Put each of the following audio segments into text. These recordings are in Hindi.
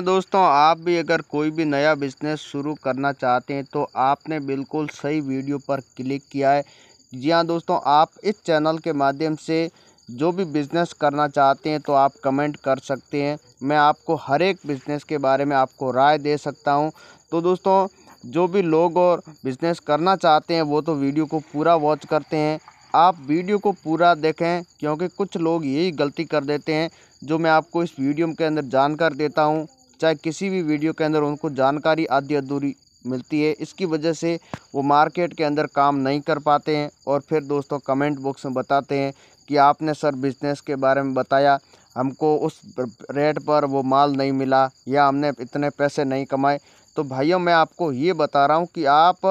हाँ दोस्तों आप भी अगर कोई भी नया बिज़नेस शुरू करना चाहते हैं तो आपने बिल्कुल सही वीडियो पर क्लिक किया है जी हाँ दोस्तों आप इस चैनल के माध्यम से जो भी बिज़नेस करना चाहते हैं तो आप कमेंट कर सकते हैं मैं आपको हर एक बिज़नेस के बारे में आपको राय दे सकता हूं तो दोस्तों जो भी लोग और बिज़नेस करना चाहते हैं वो तो वीडियो को पूरा वॉच करते हैं आप वीडियो को पूरा देखें क्योंकि कुछ लोग यही गलती कर देते हैं जो मैं आपको इस वीडियो के अंदर जानकर देता हूँ चाहे किसी भी वीडियो के अंदर उनको जानकारी आधी अधूरी मिलती है इसकी वजह से वो मार्केट के अंदर काम नहीं कर पाते हैं और फिर दोस्तों कमेंट बॉक्स में बताते हैं कि आपने सर बिजनेस के बारे में बताया हमको उस रेट पर वो माल नहीं मिला या हमने इतने पैसे नहीं कमाए तो भाइयों मैं आपको ये बता रहा हूँ कि आप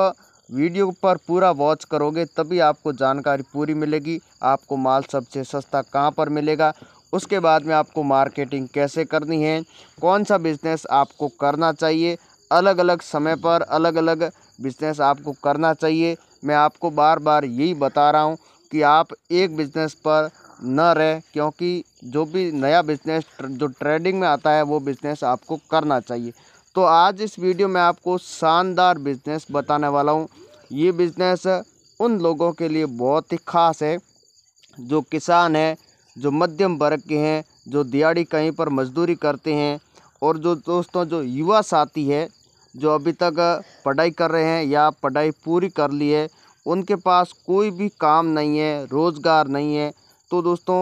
वीडियो पर पूरा वॉच करोगे तभी आपको जानकारी पूरी मिलेगी आपको माल सबसे सस्ता कहाँ पर मिलेगा उसके बाद में आपको मार्केटिंग कैसे करनी है कौन सा बिज़नेस आपको करना चाहिए अलग अलग समय पर अलग अलग बिज़नेस आपको करना चाहिए मैं आपको बार बार यही बता रहा हूँ कि आप एक बिज़नेस पर न रहे क्योंकि जो भी नया बिज़नेस जो ट्रेडिंग में आता है वो बिज़नेस आपको करना चाहिए तो आज इस वीडियो में आपको शानदार बिज़नेस बताने वाला हूँ ये बिज़नेस उन लोगों के लिए बहुत ही ख़ास है जो किसान है जो मध्यम वर्ग के हैं जो दिहाड़ी कहीं पर मजदूरी करते हैं और जो दोस्तों जो युवा साथी है जो अभी तक पढ़ाई कर रहे हैं या पढ़ाई पूरी कर ली है उनके पास कोई भी काम नहीं है रोज़गार नहीं है तो दोस्तों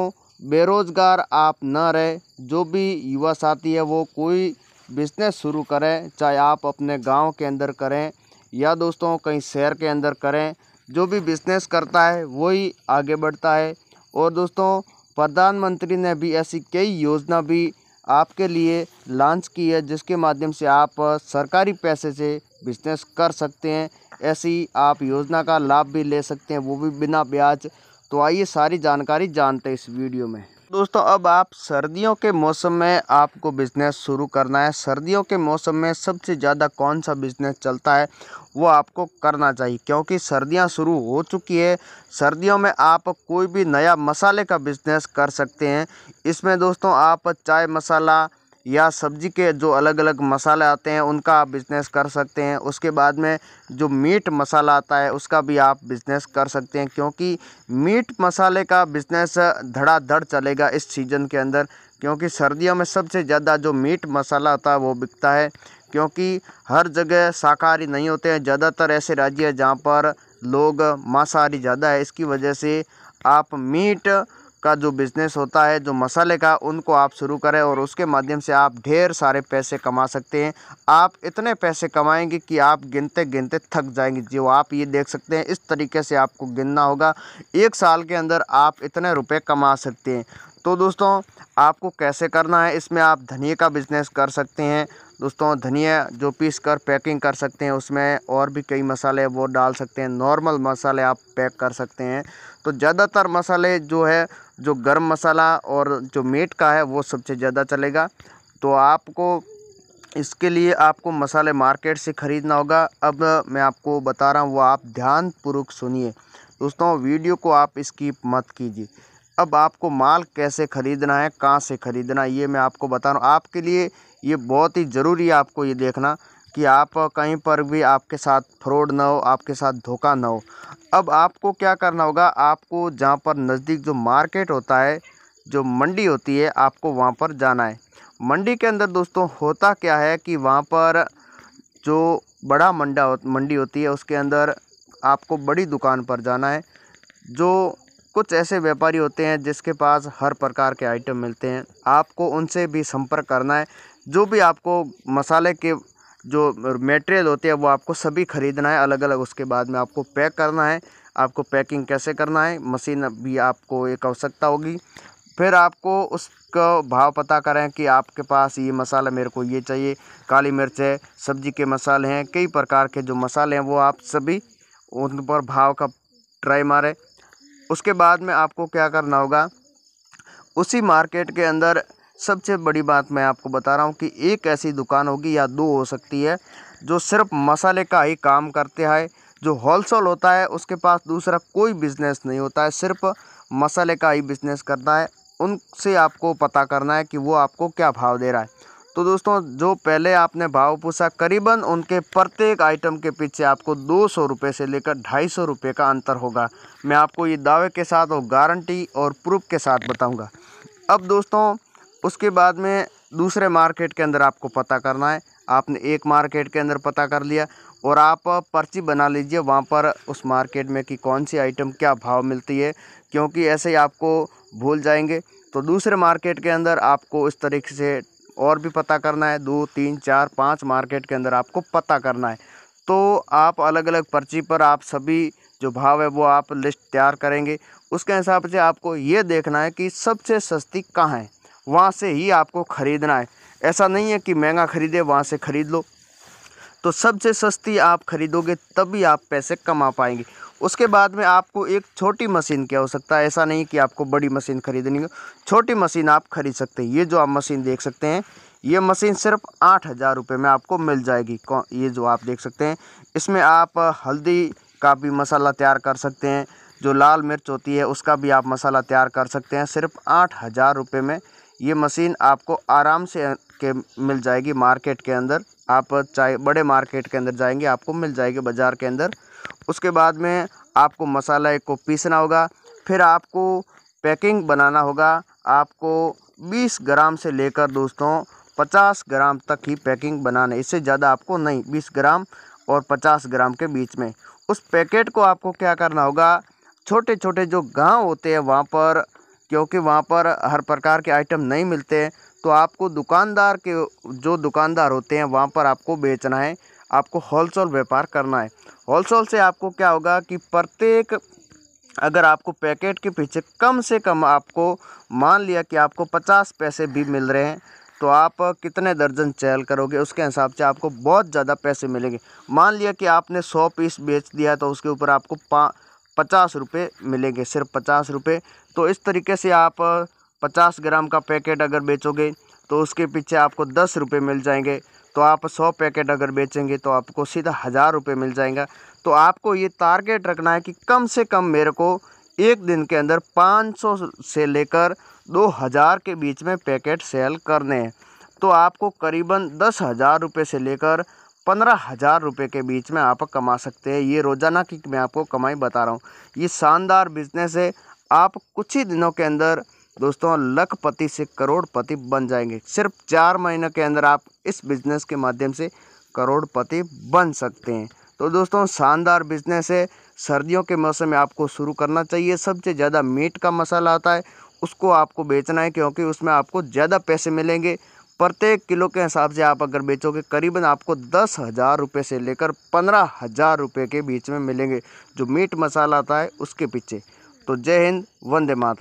बेरोज़गार आप ना रहे जो भी युवा साथी है वो कोई बिजनेस शुरू करें चाहे आप अपने गांव के अंदर करें या दोस्तों कहीं शहर के अंदर करें जो भी बिजनेस करता है वही आगे बढ़ता है और दोस्तों प्रधानमंत्री ने भी ऐसी कई योजना भी आपके लिए लॉन्च की है जिसके माध्यम से आप सरकारी पैसे से बिजनेस कर सकते हैं ऐसी आप योजना का लाभ भी ले सकते हैं वो भी बिना ब्याज तो आइए सारी जानकारी जानते हैं इस वीडियो में दोस्तों अब आप सर्दियों के मौसम में आपको बिज़नेस शुरू करना है सर्दियों के मौसम में सबसे ज़्यादा कौन सा बिज़नेस चलता है वो आपको करना चाहिए क्योंकि सर्दियां शुरू हो चुकी है सर्दियों में आप कोई भी नया मसाले का बिज़नेस कर सकते हैं इसमें दोस्तों आप चाय मसाला या सब्ज़ी के जो अलग अलग मसाले आते हैं उनका आप बिज़नेस कर सकते हैं उसके बाद में जो मीट मसाला आता है उसका भी आप बिज़नेस कर सकते हैं क्योंकि मीट मसाले का बिज़नेस धड़ाधड़ चलेगा इस सीज़न के अंदर क्योंकि सर्दियों में सबसे ज़्यादा जो मीट मसाला आता है वो बिकता है क्योंकि हर जगह शाकाहारी नहीं होते हैं ज़्यादातर ऐसे राज्य हैं जहाँ पर लोग मांसाहारी ज़्यादा है इसकी वजह से आप मीट का जो बिज़नेस होता है जो मसाले का उनको आप शुरू करें और उसके माध्यम से आप ढेर सारे पैसे कमा सकते हैं आप इतने पैसे कमाएंगे कि आप गिनते गिनते थक जाएंगे जो आप ये देख सकते हैं इस तरीके से आपको गिनना होगा एक साल के अंदर आप इतने रुपए कमा सकते हैं तो दोस्तों आपको कैसे करना है इसमें आप धनिए का बिज़नेस कर सकते हैं दोस्तों धनिया जो पीस कर पैकिंग कर सकते हैं उसमें और भी कई मसाले वो डाल सकते हैं नॉर्मल मसाले आप पैक कर सकते हैं तो ज़्यादातर मसाले जो है जो गर्म मसाला और जो मीट का है वो सबसे ज़्यादा चलेगा तो आपको इसके लिए आपको मसाले मार्केट से ख़रीदना होगा अब मैं आपको बता रहा हूँ वो आप ध्यानपूर्वक सुनिए दोस्तों वीडियो को आप स्किप मत कीजिए अब आपको माल कैसे ख़रीदना है कहाँ से ख़रीदना ये मैं आपको बता रहा हूँ आपके लिए ये बहुत ही ज़रूरी है आपको ये देखना कि आप कहीं पर भी आपके साथ फ्रॉड ना हो आपके साथ धोखा ना हो अब आपको क्या करना होगा आपको जहाँ पर नज़दीक जो मार्केट होता है जो मंडी होती है आपको वहाँ पर जाना है मंडी के अंदर दोस्तों होता क्या है कि वहाँ पर जो बड़ा मंडा मंडी होती है उसके अंदर आपको बड़ी दुकान पर जाना है जो कुछ ऐसे व्यापारी होते हैं जिसके पास हर प्रकार के आइटम मिलते हैं आपको उनसे भी संपर्क करना है जो भी आपको मसाले के जो मेटेरियल होते हैं वो आपको सभी ख़रीदना है अलग अलग उसके बाद में आपको पैक करना है आपको पैकिंग कैसे करना है मशीन भी आपको एक आवश्यकता होगी फिर आपको उसका भाव पता करें कि आपके पास ये मसाला मेरे को ये चाहिए काली मिर्च है सब्जी के मसाले हैं कई प्रकार के जो मसाले हैं वो आप सभी उन पर भाव का ट्राई मारें उसके बाद में आपको क्या करना होगा उसी मार्केट के अंदर सबसे बड़ी बात मैं आपको बता रहा हूँ कि एक ऐसी दुकान होगी या दो हो सकती है जो सिर्फ मसाले का ही काम करते हैं जो होलसेल होता है उसके पास दूसरा कोई बिज़नेस नहीं होता है सिर्फ मसाले का ही बिज़नेस करता है उनसे आपको पता करना है कि वो आपको क्या भाव दे रहा है तो दोस्तों जो पहले आपने भाव पूछा करीबन उनके प्रत्येक आइटम के पीछे आपको दो सौ रुपये से लेकर ढाई सौ रुपये का अंतर होगा मैं आपको ये दावे के साथ और गारंटी और प्रूफ के साथ बताऊँगा अब दोस्तों उसके बाद में दूसरे मार्केट के अंदर आपको पता करना है आपने एक मार्केट के अंदर पता कर लिया और आप पर्ची बना लीजिए वहाँ पर उस मार्केट में कि कौन सी आइटम क्या भाव मिलती है क्योंकि ऐसे ही आपको भूल जाएंगे तो दूसरे मार्केट के अंदर आपको इस तरीके से और भी पता करना है दो तीन चार पाँच मार्केट के अंदर आपको पता करना है तो आप अलग अलग पर्ची पर आप सभी जो भाव है वो आप लिस्ट तैयार करेंगे उसके हिसाब से आपको ये देखना है कि सबसे सस्ती कहाँ है वहाँ से ही आपको ख़रीदना है ऐसा नहीं है कि महंगा ख़रीदे वहाँ से ख़रीद लो तो सबसे सस्ती आप खरीदोगे तभी आप पैसे कमा पाएंगे उसके बाद में आपको एक छोटी मशीन की आवश्यकता है ऐसा नहीं कि आपको बड़ी मशीन खरीदनी हो छोटी मशीन आप खरीद सकते हैं ये जो आप मशीन देख सकते हैं ये मशीन सिर्फ आठ हज़ार रुपये में आपको मिल जाएगी ये जो आप देख सकते हैं इसमें आप हल्दी का भी मसाला तैयार कर सकते हैं जो लाल मिर्च होती है उसका भी आप मसाला तैयार कर सकते हैं सिर्फ आठ हज़ार रुपये में ये मशीन आपको आराम से के मिल जाएगी मार्केट के अंदर आप चाहे बड़े मार्केट के अंदर जाएंगे आपको मिल जाएगी बाज़ार के अंदर उसके बाद में आपको मसाला को पीसना होगा फिर आपको पैकिंग बनाना होगा आपको 20 ग्राम से लेकर दोस्तों 50 ग्राम तक ही पैकिंग बनाना इससे ज़्यादा आपको नहीं 20 ग्राम और 50 ग्राम के बीच में उस पैकेट को आपको क्या करना होगा छोटे छोटे जो गांव होते हैं वहाँ पर क्योंकि वहाँ पर हर प्रकार के आइटम नहीं मिलते तो आपको दुकानदार के जो दुकानदार होते हैं वहाँ पर आपको बेचना है आपको होलसेल व्यापार करना है होलसेल से आपको क्या होगा कि प्रत्येक अगर आपको पैकेट के पीछे कम से कम आपको मान लिया कि आपको पचास पैसे भी मिल रहे हैं तो आप कितने दर्जन चैल करोगे उसके हिसाब से आपको बहुत ज़्यादा पैसे मिलेंगे मान लिया कि आपने सौ पीस बेच दिया तो उसके ऊपर आपको पा पचास रुपये मिलेंगे सिर्फ पचास रुपये तो इस तरीके से आप पचास ग्राम का पैकेट अगर बेचोगे तो उसके पीछे आपको दस रुपये मिल जाएंगे तो आप सौ पैकेट अगर बेचेंगे तो आपको सीधा हज़ार रुपये मिल जाएगा तो आपको ये टारगेट रखना है कि कम से कम मेरे को एक दिन के अंदर 500 से लेकर 2000 के बीच में पैकेट सेल करने हैं तो आपको करीबन दस हज़ार रुपये से लेकर पंद्रह हज़ार रुपये के बीच में आप कमा सकते हैं ये रोज़ाना की मैं आपको कमाई बता रहा हूँ ये शानदार बिजनेस है आप कुछ ही दिनों के अंदर दोस्तों लखपति से करोड़पति बन जाएंगे सिर्फ चार महीने के अंदर आप इस बिज़नेस के माध्यम से करोड़पति बन सकते हैं तो दोस्तों शानदार बिज़नेस है सर्दियों के मौसम में आपको शुरू करना चाहिए सबसे ज़्यादा मीट का मसाला आता है उसको आपको बेचना है क्योंकि उसमें आपको ज़्यादा पैसे मिलेंगे प्रत्येक किलो के हिसाब से आप अगर बेचोगे करीबन आपको दस हज़ार रुपये से लेकर पंद्रह हज़ार रुपये के बीच में मिलेंगे जो मीट मसाला आता है उसके पीछे तो जय हिंद वंदे मातरम